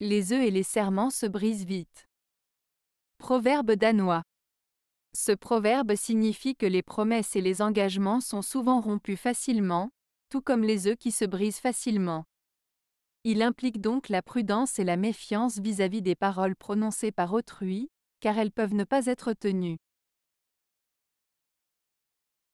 Les œufs et les serments se brisent vite. Proverbe danois. Ce proverbe signifie que les promesses et les engagements sont souvent rompus facilement, tout comme les œufs qui se brisent facilement. Il implique donc la prudence et la méfiance vis-à-vis des paroles prononcées par autrui, car elles peuvent ne pas être tenues.